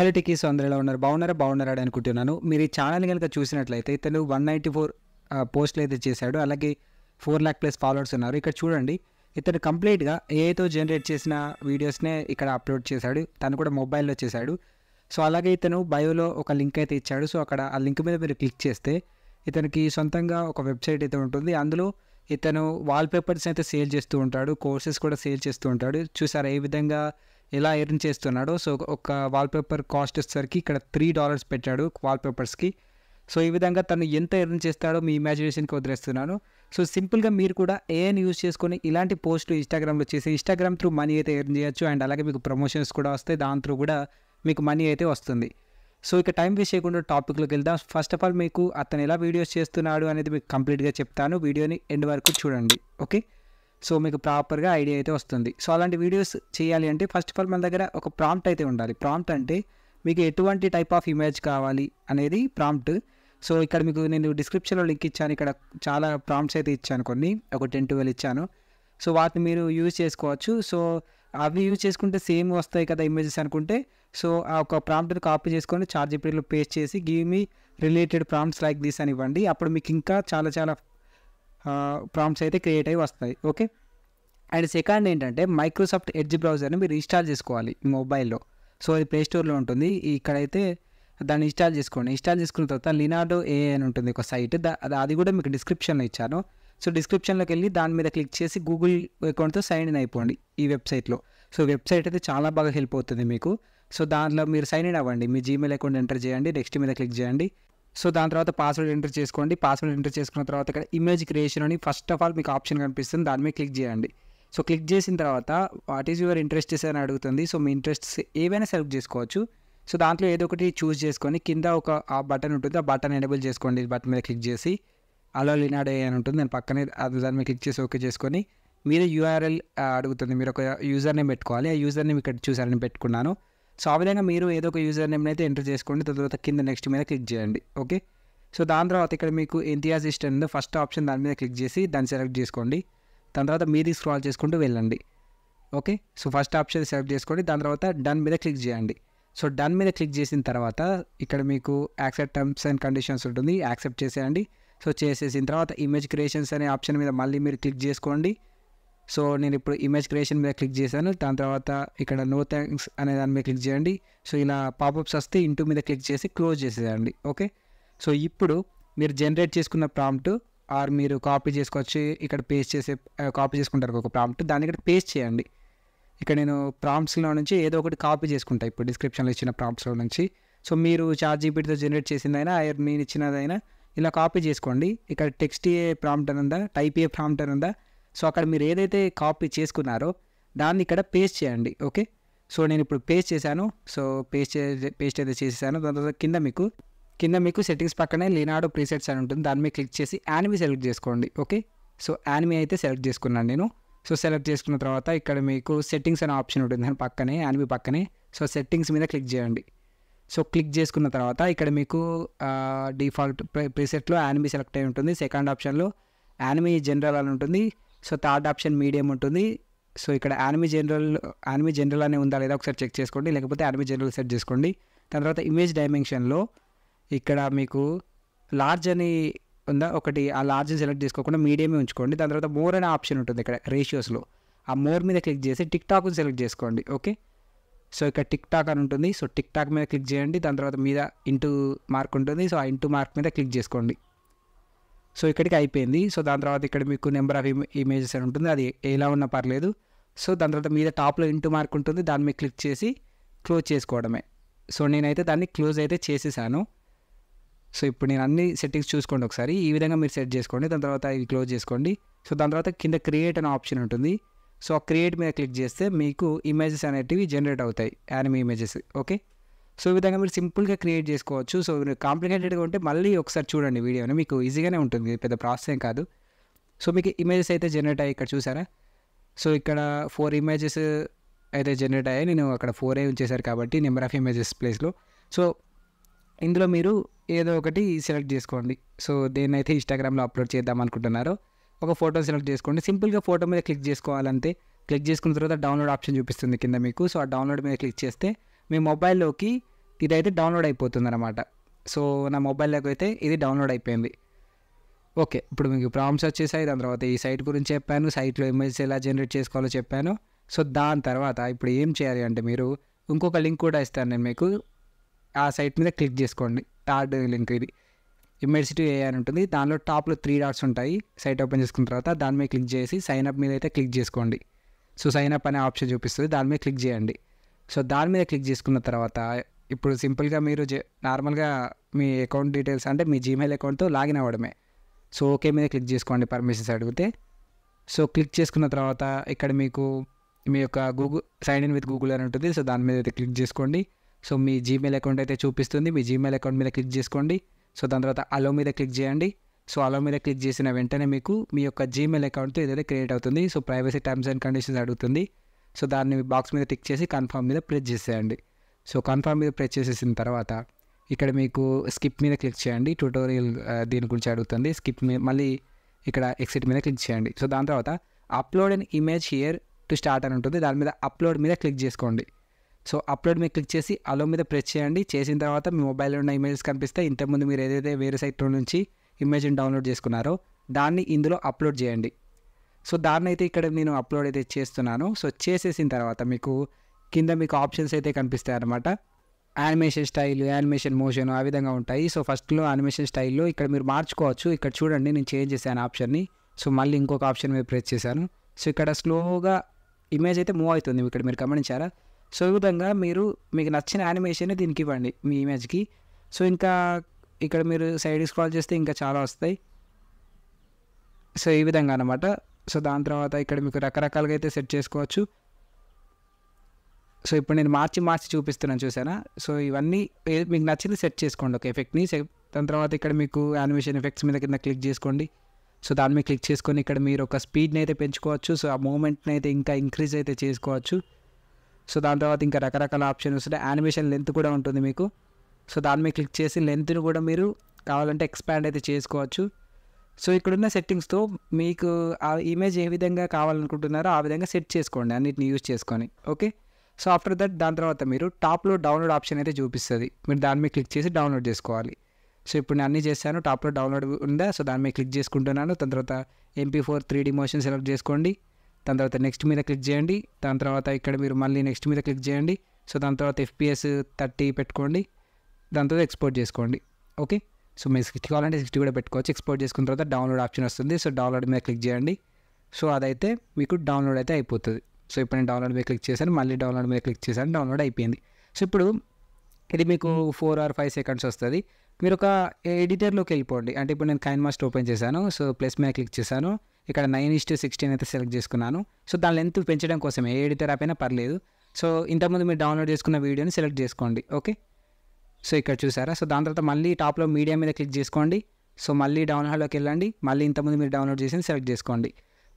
hello టికీస్ అందరూ ఎలా ఉన్నారు బాగున్నారా బాగున్నారా అని అనుకుంటున్నాను మీరు ఈ ఛానల్ కనుక చూసినట్లయితే ఇతను వన్ నైంటీ ఫోర్ పోస్టులు అయితే చేశాడు అలాగే ఫోర్ ల్యాక్ ప్లస్ ఫాలోవర్స్ ఉన్నారు ఇక్కడ చూడండి ఇతను కంప్లీట్గా ఏఐతో జనరేట్ చేసిన వీడియోస్నే ఇక్కడ అప్లోడ్ చేశాడు తను కూడా మొబైల్లో చేశాడు సో అలాగే ఇతను బయోలో ఒక లింక్ అయితే ఇచ్చాడు సో అక్కడ ఆ లింక్ మీద మీరు క్లిక్ చేస్తే ఇతనికి సొంతంగా ఒక వెబ్సైట్ అయితే ఉంటుంది అందులో ఇతను వాల్పేపర్స్ అయితే సేల్ చేస్తూ ఉంటాడు కోర్సెస్ కూడా సేల్ చేస్తూ ఉంటాడు చూసారు ఏ విధంగా ఇలా ఎర్న్ చేస్తున్నాడు సో ఒక వాల్పేపర్ కాస్ట్ వచ్చేసరికి ఇక్కడ త్రీ డాలర్స్ పెట్టాడు వాల్పేపర్స్కి సో ఈ విధంగా తను ఎంత ఎర్న్ చేస్తాడో మీ ఇమాజినేషన్కి వదిలేస్తున్నాను సో సింపుల్గా మీరు కూడా ఏఐని యూజ్ చేసుకొని ఇలాంటి పోస్టులు ఇన్స్టాగ్రామ్లో చేసి ఇన్స్టాగ్రామ్ త్రూ మనీ అయితే ఎర్న్ చేయొచ్చు అండ్ అలాగే మీకు ప్రమోషన్స్ కూడా వస్తాయి దాని త్రూ కూడా మీకు మనీ అయితే వస్తుంది సో ఇక టైం వేస్ట్ చేయకుండా టాపిక్లోకి వెళ్దాం ఫస్ట్ ఆఫ్ ఆల్ మీకు అతను ఎలా వీడియోస్ చేస్తున్నాడు అనేది మీకు కంప్లీట్గా చెప్తాను వీడియోని ఎండ్ వరకు చూడండి ఓకే సో మీకు ప్రాపర్గా ఐడియా అయితే వస్తుంది సో అలాంటి వీడియోస్ చేయాలి అంటే ఫస్ట్ ఆఫ్ ఆల్ మన దగ్గర ఒక ప్రాంప్ట్ అయితే ఉండాలి ప్రాంప్ట్ అంటే మీకు ఎటువంటి టైప్ ఆఫ్ ఇమేజ్ కావాలి అనేది ప్రాంప్ట్ సో ఇక్కడ మీకు నేను డిస్క్రిప్షన్లో లింక్ ఇచ్చాను ఇక్కడ చాలా ప్రాంప్ట్స్ అయితే ఇచ్చాను కొన్ని ఒక టెన్ ట్వెల్వ్ ఇచ్చాను సో వాటిని మీరు యూజ్ చేసుకోవచ్చు సో అవి యూజ్ చేసుకుంటే సేమ్ వస్తాయి కదా ఇమేజెస్ అనుకుంటే సో ఆ ఒక ప్రాంప్ట్ని కాపీ చేసుకొని చార్జీ పీరియడ్లో పేస్ట్ చేసి give me related prompts like these అని ఇవ్వండి అప్పుడు మీకు ఇంకా చాలా చాలా ప్రాంప్ట్స్ అయితే క్రియేట్ అయ్యి వస్తాయి ఓకే అండ్ సెకండ్ ఏంటంటే మైక్రోసాఫ్ట్ ఎడ్జ్ బ్రౌజర్ని మీరు ఇన్స్టాల్ చేసుకోవాలి మొబైల్లో సో అది ప్లేస్టోర్లో ఉంటుంది ఇక్కడైతే దాన్ని ఇన్స్టాల్ చేసుకోండి ఇన్స్టాల్ చేసుకున్న తర్వాత లినాడో ఏ అని ఉంటుంది ఒక సైట్ దా అది కూడా మీకు డిస్క్రిప్షన్లో ఇచ్చాను సో డిస్క్రిప్షన్లోకి వెళ్ళి దాని మీద క్లిక్ చేసి గూగుల్ అకౌంట్తో సైన్ ఇన్ అయిపోండి ఈ వెబ్సైట్లో సో వెబ్సైట్ అయితే చాలా బాగా హెల్ప్ అవుతుంది మీకు సో దాంట్లో మీరు సైన్ ఇన్ అవ్వండి మీ జీమెయిల్ అకౌంట్ ఎంటర్ చేయండి నెక్స్ట్ మీద క్లిక్ చేయండి సో దాని తర్వాత పాస్వర్డ్ ఎంటర్ చేసుకోండి పాస్వర్డ్ ఎంటర్ చేసుకున్న తర్వాత ఇక్కడ ఇమేజ్ క్రియేషన్ అని ఫస్ట్ ఆఫ్ ఆల్ మీకు ఆప్షన్ కనిపిస్తుంది దాని మీద క్లిక్ చేయండి సో క్లిక్ చేసిన తర్వాత వాట్ ఈజ్ యువర్ ఇంట్రెస్ట్ అని అడుగుతుంది సో మీ ఇంట్రెస్ట్స్ ఏవైనా సెలెక్ట్ చేసుకోవచ్చు సో దాంట్లో ఏదో ఒకటి చూస్ చేసుకొని కింద ఒక ఆ బటన్ ఉంటుంది ఆ బటన్ ఎనేబుల్ చేసుకోండి బటన్ మీద క్లిక్ చేసి అలా లినాడే అని ఉంటుంది దాని పక్కనే దాని మీద క్లిక్ చేసి ఓకే చేసుకొని మీరు యూఆర్ఎల్ అడుగుతుంది మీరు ఒక యూజర్ నేమ్ పెట్టుకోవాలి ఆ యూజర్ నేమ్ ఇక్కడ చూసారని పెట్టుకున్నాను సో అవైనా మీరు ఏదో ఒక యూజర్ నేమ్ అయితే ఎంటర్ చేసుకోండి తర్వాత కింద నెక్స్ట్ మీద క్లిక్ చేయండి ఓకే సో దాని తర్వాత ఇక్కడ మీకు ఇంతియాజ్ ఇష్టం ఉందో ఫస్ట్ ఆప్షన్ దాని మీద క్లిక్ చేసి దాన్ని సెలెక్ట్ చేసుకోండి దాని తర్వాత మీది స్క్రాల్ చేసుకుంటూ వెళ్ళండి okay so first option select చేసుకోండి దాని తర్వాత డన్ మీద క్లిక్ చేయండి సో డన్ మీద క్లిక్ చేసిన తర్వాత ఇక్కడ మీకు యాక్సెప్ట్ టర్మ్స్ అండ్ కండిషన్స్ ఉంటుంది యాక్సెప్ట్ చేసేయండి సో చేసేసిన తర్వాత ఇమేజ్ క్రియేషన్స్ అనే ఆప్షన్ మీద మళ్ళీ మీరు క్లిక్ చేసుకోండి సో నేను ఇప్పుడు ఇమేజ్ క్రియేషన్ మీద క్లిక్ చేశాను దాని తర్వాత ఇక్కడ నో థ్యాంక్స్ అనే దాని మీద క్లిక్ చేయండి సో ఇలా పాపప్స్ వస్తే ఇంటూ మీద క్లిక్ చేసి క్లోజ్ చేసేయండి ఓకే సో ఇప్పుడు మీరు జనరేట్ చేసుకున్న ప్రాంప్ట్ ఆర్ మీరు కాపీ చేసుకొచ్చి ఇక్కడ పేస్ట్ చేసే కాపీ చేసుకుంటారు ఒక ప్రాంప్ట్ దాన్ని ఇక్కడ పేస్ట్ చేయండి ఇక్కడ నేను ప్రాంప్ట్స్లో నుంచి ఏదో ఒకటి కాపీ చేసుకుంటా ఇప్పుడు డిస్క్రిప్షన్లో ఇచ్చిన ప్రాంప్ట్స్లో నుంచి సో మీరు చార్జ్ జీబీటీతో జనరేట్ చేసిందైనా నేను ఇచ్చినదైనా ఇలా కాపీ చేసుకోండి ఇక్కడ టెక్స్ట్ ఏ ప్రాంప్ట్ అని ఉందా టైప్ ఏ ప్రాంప్ట్ అని ఉందా సో అక్కడ మీరు ఏదైతే కాపీ చేసుకున్నారో దాన్ని ఇక్కడ పేస్ట్ చేయండి ఓకే సో నేను ఇప్పుడు పేస్ట్ చేశాను సో పేస్ట్ పేస్ట్ అయితే చేసేసాను దాని తర్వాత కింద మీకు కింద మీకు సెట్టింగ్స్ పక్కనే లినాడో ప్రీసెట్స్ అని ఉంటుంది దాని మీద క్లిక్ చేసి యానిమీ సెలెక్ట్ చేసుకోండి ఓకే సో యానిమీ అయితే సెలెక్ట్ చేసుకున్నాను నేను సో సెలెక్ట్ చేసుకున్న తర్వాత ఇక్కడ మీకు సెట్టింగ్స్ అనే ఆప్షన్ ఉంటుంది దాని పక్కనే యానిమీ పక్కనే సో సెట్టింగ్స్ మీద క్లిక్ చేయండి సో క్లిక్ చేసుకున్న తర్వాత ఇక్కడ మీకు డిఫాల్ట్ ప్రీసెట్లో యానిమీ సెలెక్ట్ అయి ఉంటుంది సెకండ్ ఆప్షన్లో యానిమీ జనరల్ అని ఉంటుంది సో థర్డ్ ఆప్షన్ మీడియం ఉంటుంది సో ఇక్కడ యానిమి జనరల్ యానిమి జనరల్ అనే ఉందా లేదా ఒకసారి చెక్ చేసుకోండి లేకపోతే యానిమీ జనరల్ సెట్ చేసుకోండి దాని తర్వాత ఇమేజ్ డైమెన్షన్లో ఇక్కడ మీకు లార్జ్ అని ఉందా ఒకటి ఆ లార్జ్ సెలెక్ట్ చేసుకోకుండా మీడియమే ఉంచుకోండి దాని తర్వాత మోర్ అనే ఆప్షన్ ఉంటుంది ఇక్కడ రేషియోస్లో ఆ మోర్ మీద క్లిక్ చేసి టిక్ టాక్ని సెలెక్ట్ చేసుకోండి ఓకే సో ఇక్కడ టిక్ టాక్ అని ఉంటుంది సో టిక్ టాక్ మీద క్లిక్ చేయండి దాని తర్వాత మీద ఇంటూ మార్క్ ఉంటుంది సో ఆ ఇంటూ మార్క్ మీద క్లిక్ చేసుకోండి సో ఇక్కడికి అయిపోయింది సో దాని తర్వాత ఇక్కడ మీకు నెంబర్ ఆఫ్ ఇమేజెస్ అని ఉంటుంది అది ఎలా ఉన్నా పర్లేదు సో దాని తర్వాత మీద టాప్లో ఇంటూ మార్క్ ఉంటుంది దాని మీద క్లిక్ చేసి క్లోజ్ చేసుకోవడమే సో నేనైతే దాన్ని క్లోజ్ అయితే చేసేసాను సో ఇప్పుడు నేను అన్ని సెట్టింగ్స్ చూసుకోండి ఒకసారి ఈ విధంగా మీరు సెట్ చేసుకోండి దాని తర్వాత ఇది క్లోజ్ చేసుకోండి సో దాని తర్వాత కింద క్రియేట్ అనే ఆప్షన్ ఉంటుంది సో ఆ క్రియేట్ మీద క్లిక్ చేస్తే మీకు ఇమేజెస్ అనేటివి జనరేట్ అవుతాయి యానిమీ ఇమేజెస్ ఓకే సో ఈ విధంగా మీరు సింపుల్గా క్రియేట్ చేసుకోవచ్చు సో మీరు కాంప్లికేటెడ్గా ఉంటే మళ్ళీ ఒకసారి చూడండి వీడియోని మీకు ఈజీగానే ఉంటుంది పెద్ద ప్రాసెస్ ఏం కాదు సో మీకు ఇమేజెస్ అయితే జనరేట్ అయ్యి ఇక్కడ చూసారా సో ఇక్కడ ఫోర్ ఇమేజెస్ అయితే జనరేట్ అయ్యాయి నేను అక్కడ ఫోర్ ఏ ఉంచేశారు కాబట్టి నెంబర్ ఆఫ్ ఇమేజెస్ ప్లేస్లో సో ఇందులో మీరు ఏదో ఒకటి సెలెక్ట్ చేసుకోండి సో అయితే ఇన్స్టాగ్రామ్లో అప్లోడ్ చేద్దాం అనుకుంటున్నారో ఒక ఫోటో సెలెక్ట్ చేసుకోండి సింపుల్గా ఫోటో మీద క్లిక్ చేసుకోవాలంటే క్లిక్ చేసుకున్న తర్వాత డౌన్లోడ్ ఆప్షన్ చూపిస్తుంది కింద మీకు సో ఆ డౌన్లోడ్ మీద క్లిక్ చేస్తే మీ మొబైల్లోకి ఇదైతే డౌన్లోడ్ అయిపోతుంది అనమాట సో నా మొబైల్లోకి అయితే ఇది డౌన్లోడ్ అయిపోయింది ఓకే ఇప్పుడు మీకు ప్రాబ్లమ్స్ వచ్చేసాయి దాని తర్వాత ఈ సైట్ గురించి చెప్పాను సైట్లో ఇమేజ్ ఎలా జనరేట్ చేసుకోవాలో చెప్పాను సో దాని తర్వాత ఇప్పుడు ఏం చేయాలి అంటే మీరు ఇంకొక లింక్ కూడా ఇస్తాను నేను మీకు ఆ సైట్ మీద క్లిక్ చేసుకోండి థర్డ్ లింక్ ఇది ఇమ్మర్సిటివ్ ఏ అని ఉంటుంది దానిలో టాప్లో త్రీ డాట్స్ ఉంటాయి సైట్ ఓపెన్ చేసుకున్న తర్వాత దాని మీద క్లిక్ చేసి సైన్అప్ మీద అయితే క్లిక్ చేసుకోండి సో సైన్అప్ అనే ఆప్షన్ చూపిస్తుంది దాని మీద క్లిక్ చేయండి సో దాని మీద క్లిక్ చేసుకున్న తర్వాత ఇప్పుడు సింపుల్గా మీరు నార్మల్గా మీ అకౌంట్ డీటెయిల్స్ అంటే మీ జీమెయిల్ అకౌంట్తో లాగిన్ అవ్వడమే సో ఓకే మీద క్లిక్ చేసుకోండి పర్మిషన్స్ అడిగితే సో క్లిక్ చేసుకున్న తర్వాత ఇక్కడ మీకు మీ యొక్క Google sign in with Google అని ఉంటుంది సో దాని మీద అయితే క్లిక్ చేసుకోండి సో మీ జీమెయిల్ అకౌంట్ అయితే చూపిస్తుంది మీ జీమెయిల్ అకౌంట్ మీద క్లిక్ చేసుకోండి సో దాని తర్వాత అలో మీద క్లిక్ చేయండి సో అలో మీద క్లిక్ చేసిన వెంటనే మీకు మీ యొక్క జీమెయిల్ అకౌంట్తో ఏదైతే క్రియేట్ అవుతుంది so privacy terms and conditions అడుగుతుంది సో దాన్ని బాక్స్ మీద టిక్ చేసి కన్ఫర్మ్ మీద ప్రెస్ చేసేయండి సో కన్ఫర్మ్ మీద ప్రెస్ చేసేసిన తర్వాత ఇక్కడ మీకు స్కిప్ మీద క్లిక్ చేయండి ట్యూటోరియల్ దీని గురించి అడుగుతుంది స్కిప్ మీద మళ్ళీ ఇక్కడ ఎక్సిట్ మీద క్లిక్ చేయండి సో దాని తర్వాత upload and image here to start అని ఉంటుంది దాని మీద అప్లోడ్ మీద క్లిక్ చేసుకోండి సో అప్లోడ్ మీద క్లిక్ చేసి అలో మీద ప్రెస్ చేయండి చేసిన తర్వాత మీ మొబైల్లో ఉన్న ఇమేజెస్ కనిపిస్తే ఇంతకుముందు మీరు ఏదైతే వేరే సైట్ నుంచి ఇమేజ్ని డౌన్లోడ్ చేసుకున్నారో దాన్ని ఇందులో అప్లోడ్ చేయండి సో దాన్ని అయితే ఇక్కడ నేను అప్లోడ్ అయితే చేస్తున్నాను సో చేసేసిన తర్వాత మీకు కింద మీకు ఆప్షన్స్ అయితే కనిపిస్తాయి అనమాట యానిమేషన్ స్టైల్ యానిమేషన్ మోషన్ ఆ విధంగా ఉంటాయి సో ఫస్ట్లో యానిమేషన్ స్టైల్లో ఇక్కడ మీరు మార్చుకోవచ్చు ఇక్కడ చూడండి నేను చేంజ్ చేశాను ఆప్షన్ని సో మళ్ళీ ఇంకొక ఆప్షన్ మీద ప్రెస్ చేశాను సో ఇక్కడ స్లోగా ఇమేజ్ అయితే మూవ్ అవుతుంది ఇక్కడ మీరు గమనించారా సో ఈ విధంగా మీరు మీకు నచ్చిన యానిమేషన్ దీనికి ఇవ్వండి మీ ఇమేజ్కి సో ఇంకా ఇక్కడ మీరు సైడ్ స్క్రాల్ చేస్తే ఇంకా చాలా వస్తాయి సో ఈ విధంగా అనమాట సో దాని తర్వాత ఇక్కడ మీకు రకరకాలుగా అయితే సెట్ చేసుకోవచ్చు సో ఇప్పుడు నేను మార్చి మార్చి చూపిస్తున్నాను చూసానా సో ఇవన్నీ మీకు నచ్చింది సెట్ చేసుకోండి ఒక ఎఫెక్ట్ని దాని తర్వాత ఇక్కడ మీకు యానిమేషన్ ఎఫెక్ట్స్ మీద కింద క్లిక్ చేసుకోండి సో దాని మీద క్లిక్ చేసుకొని ఇక్కడ మీరు ఒక స్పీడ్ని అయితే పెంచుకోవచ్చు సో ఆ మూమెంట్ని అయితే ఇంకా ఇంక్రీజ్ అయితే చేసుకోవచ్చు సో దాని తర్వాత ఇంకా రకరకాల ఆప్షన్ వస్తుంటాయి యానిమేషన్ లెంత్ కూడా ఉంటుంది మీకు సో దాని మీద క్లిక్ చేసి లెంత్ని కూడా మీరు కావాలంటే ఎక్స్పాండ్ అయితే చేసుకోవచ్చు సో ఇక్కడున్న సెట్టింగ్స్తో మీకు ఆ ఇమేజ్ ఏ విధంగా కావాలనుకుంటున్నారో ఆ విధంగా సెట్ చేసుకోండి అన్నిటిని యూజ్ చేసుకొని ఓకే సో ఆఫ్టర్ దట్ దాని తర్వాత మీరు టాప్లో డౌన్లోడ్ ఆప్షన్ అయితే చూపిస్తుంది మీరు దాని మీద క్లిక్ చేసి డౌన్లోడ్ చేసుకోవాలి సో ఇప్పుడు నేను అన్నీ చేశాను టాప్లో డౌన్లోడ్ ఉందా సో దాని మీద క్లిక్ చేసుకుంటున్నాను దాని తర్వాత MP four three D motion select చేసుకోండి దాని తర్వాత నెక్స్ట్ మీద క్లిక్ చేయండి దాని తర్వాత ఇక్కడ మీరు మళ్ళీ నెక్స్ట్ మీద క్లిక్ చేయండి సో దాని తర్వాత ఎఫ్పిఎస్ థర్టీ పెట్టుకోండి దాని తర్వాత ఎక్స్పోర్ట్ చేసుకోండి ఓకే సో మీరు సిక్స్టీ కావాలంటే సిక్స్టీ కూడా పెట్టుకోవచ్చు ఎక్స్పోర్ట్ చేసుకున్న తర్వాత డౌన్లోడ్ ఆప్షన్ వస్తుంది సో డౌన్లోడ్ మీద క్లిక్ చేయండి సో అదైతే మీకు డౌన్లోడ్ అయితే అయిపోతుంది సో ఇప్పుడు నేను డౌన్లోడ్ మీద క్లిక్ చేశాను మళ్ళీ డౌన్లోడ్ మీద క్లిక్ చేశాను డౌన్లోడ్ అయిపోయింది సో ఇప్పుడు ఇది మీకు ఫోర్ ఆర్ ఫైవ్ సెకండ్స్ వస్తుంది మీరు ఒక ఎడిటర్లోకి వెళ్ళిపోండి అంటే ఇప్పుడు నేను కైన్ మాస్ట్ ఓపెన్ చేశాను సో ప్లస్ మీద క్లిక్ చేశాను ఇక్కడ నైన్ ఇస్ టు సిక్స్టీన్ అయితే సెలెక్ట్ చేసుకున్నాను సో దాని లెంత్ పెంచడం కోసం ఏ ఎడిటర్ అయినా పర్లేదు సో ఇంతకుముందు మీరు డౌన్లోడ్ చేసుకున్న వీడియోని సెలెక్ట్ చేసుకోండి ఓకే సో ఇక్కడ చూసారా సో దాని తర్వాత మళ్ళీ టాప్లో మీడియా మీద క్లిక్ చేసుకోండి సో మళ్ళీ డౌన్లోడ్లోకి వెళ్ళండి మళ్ళీ ఇంతకుముందు మీరు డౌన్లోడ్ చేసి సెలెక్ట్ చేసుకోండి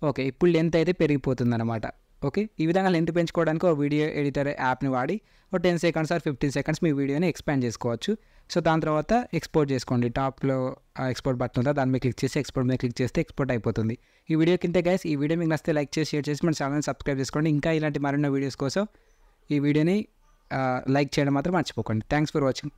ఓకే ఇప్పుడు లెంత్ అయితే పెరిగిపోతుంది అనమాట ఓకే ఈ విధంగా లెంత్ పెంచుకోవడానికి ఒక వీడియో ఎడిటర్ యాప్ని వాడి ఒక ten seconds or fifteen seconds మీ వీడియోని ఎక్స్పాండ్ చేసుకోవచ్చు సో దాని తర్వాత ఎక్స్పోర్ట్ చేసుకోండి టాప్లో ఎక్స్పోర్ట్ బటన్ ఉందా దాని మీద క్లిక్ చేసి ఎక్స్పోర్ట్ మీద క్లిక్ చేస్తే ఎక్స్పోర్ట్ అయిపోతుంది ఈ వీడియో కింద గైస్ ఈ వీడియో మీకు నచ్చితే లైక్ చేసి షేర్ చేసి మన ఛానల్ని సబ్స్క్రైబ్ చేసుకోండి ఇంకా ఇలాంటి మరెన్నో వీడియోస్ కోసం ఈ వీడియోని లైక్ చేయడం మాత్రం మర్చిపోకండి థ్యాంక్స్ ఫర్ వాచింగ్